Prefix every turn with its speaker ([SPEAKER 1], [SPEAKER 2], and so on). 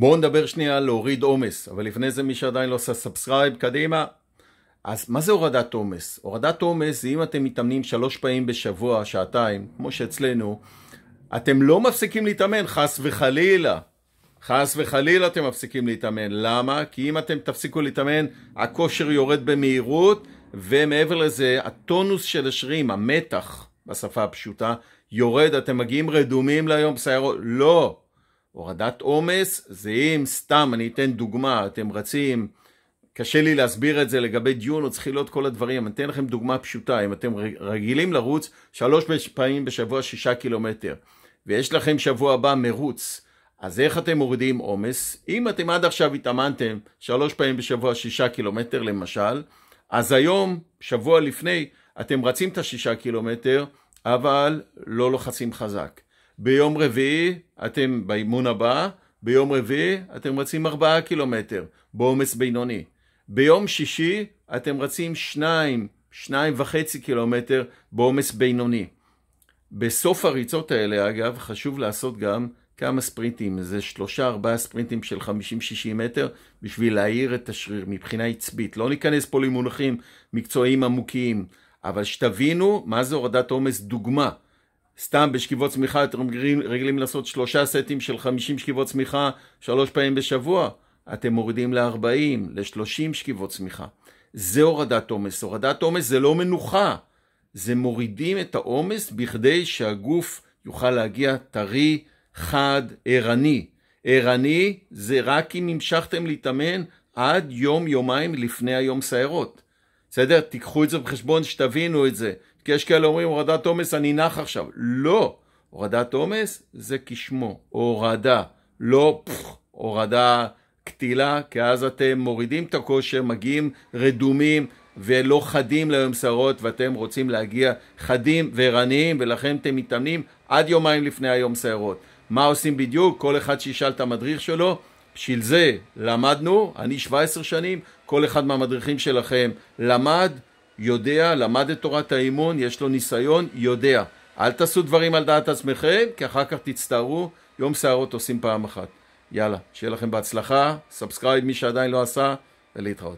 [SPEAKER 1] בואו נדבר שנייה על להוריד עומס, אבל לפני זה מי שעדיין לא עשה סאבסקרייב, קדימה. אז מה זה הורדת עומס? הורדת עומס זה אם אתם מתאמנים שלוש פעמים בשבוע, שעתיים, כמו שאצלנו, אתם לא מפסיקים להתאמן, חס וחלילה. חס וחלילה אתם מפסיקים להתאמן. למה? כי אם אתם תפסיקו להתאמן, הכושר יורד במהירות, ומעבר לזה, הטונוס של השרירים, המתח, בשפה הפשוטה, יורד. אתם מגיעים רדומים ליום, בסיירות, לא. הורדת עומס זה אם סתם, אני אתן דוגמה, אתם רצים, קשה לי להסביר את זה לגבי דיון או להיות כל הדברים, אני אתן לכם דוגמה פשוטה, אם אתם רגילים לרוץ שלוש פעמים בשבוע שישה קילומטר, ויש לכם שבוע הבא מרוץ, אז איך אתם מורידים עומס? אם אתם עד עכשיו התאמנתם שלוש פעמים בשבוע שישה קילומטר למשל, אז היום, שבוע לפני, אתם רצים את השישה קילומטר, אבל לא לוחצים חזק. ביום רביעי אתם באימון הבא, ביום רביעי אתם רצים ארבעה קילומטר בעומס בינוני. ביום שישי אתם רצים שניים, שניים וחצי קילומטר בעומס בינוני. בסוף הריצות האלה, אגב, חשוב לעשות גם כמה ספרינטים, זה שלושה ארבעה ספרינטים של 50-60 מטר בשביל להעיר את השריר מבחינה עצבית. לא ניכנס פה למונחים מקצועיים עמוקיים, אבל שתבינו מה זה הורדת עומס דוגמה. סתם בשכיבות צמיחה אתם רגילים לעשות שלושה סטים של חמישים שכיבות צמיחה שלוש פעמים בשבוע, אתם מורידים לארבעים, לשלושים שכיבות צמיחה. זה הורדת עומס. הורדת עומס זה לא מנוחה, זה מורידים את העומס בכדי שהגוף יוכל להגיע טרי, חד, ערני. ערני זה רק אם המשכתם להתאמן עד יום-יומיים לפני היום סיירות. בסדר? תיקחו את זה בחשבון, שתבינו את זה. כי יש כאלה אומרים, הורדת עומס, אני נח עכשיו. לא. הורדת עומס זה כשמו, הורדה, לא פח, הורדה קטילה, כי אז אתם מורידים את הכושר, מגיעים רדומים ולא חדים ליום לממסרות, ואתם רוצים להגיע חדים וערניים, ולכן אתם מתאמנים עד יומיים לפני היום סיירות. מה עושים בדיוק? כל אחד שישאל את המדריך שלו. בשביל זה למדנו, אני 17 שנים, כל אחד מהמדריכים שלכם למד, יודע, למד את תורת האימון, יש לו ניסיון, יודע. אל תעשו דברים על דעת עצמכם, כי אחר כך תצטערו, יום שערות עושים פעם אחת. יאללה, שיהיה לכם בהצלחה, סאבסקרייב מי שעדיין לא עשה, ולהתראות.